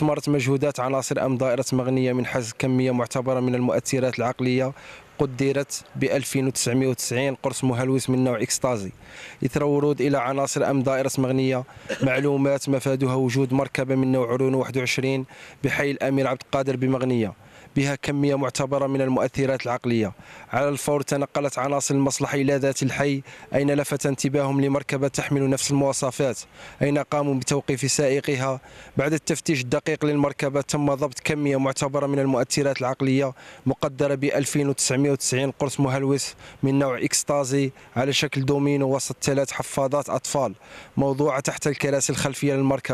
استثمرت مجهودات عناصر أمن دائرة مغنية من حيث كمية معتبرة من المؤثرات العقلية قدرت ب 2990 قرص مهلوس من نوع إكستازي إثر ورود إلى عناصر أمن دائرة مغنية معلومات مفادها وجود مركبة من نوع عرون 21 بحي الأمير عبد القادر بمغنية بها كمية معتبرة من المؤثرات العقلية على الفور تنقلت عناصر المصلحة إلى ذات الحي أين لفت انتباههم لمركبة تحمل نفس المواصفات أين قاموا بتوقيف سائقها بعد التفتيش الدقيق للمركبة تم ضبط كمية معتبرة من المؤثرات العقلية مقدرة ب 2990 قرص مهلوس من نوع إكستازي على شكل دومينو وسط ثلاث حفاضات أطفال موضوعة تحت الكراسي الخلفية للمركبة